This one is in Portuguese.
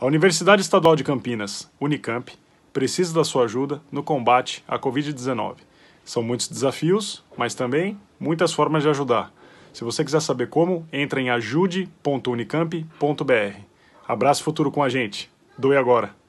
A Universidade Estadual de Campinas, Unicamp, precisa da sua ajuda no combate à Covid-19. São muitos desafios, mas também muitas formas de ajudar. Se você quiser saber como, entre em ajude.unicamp.br. Abraço futuro com a gente. Doe agora!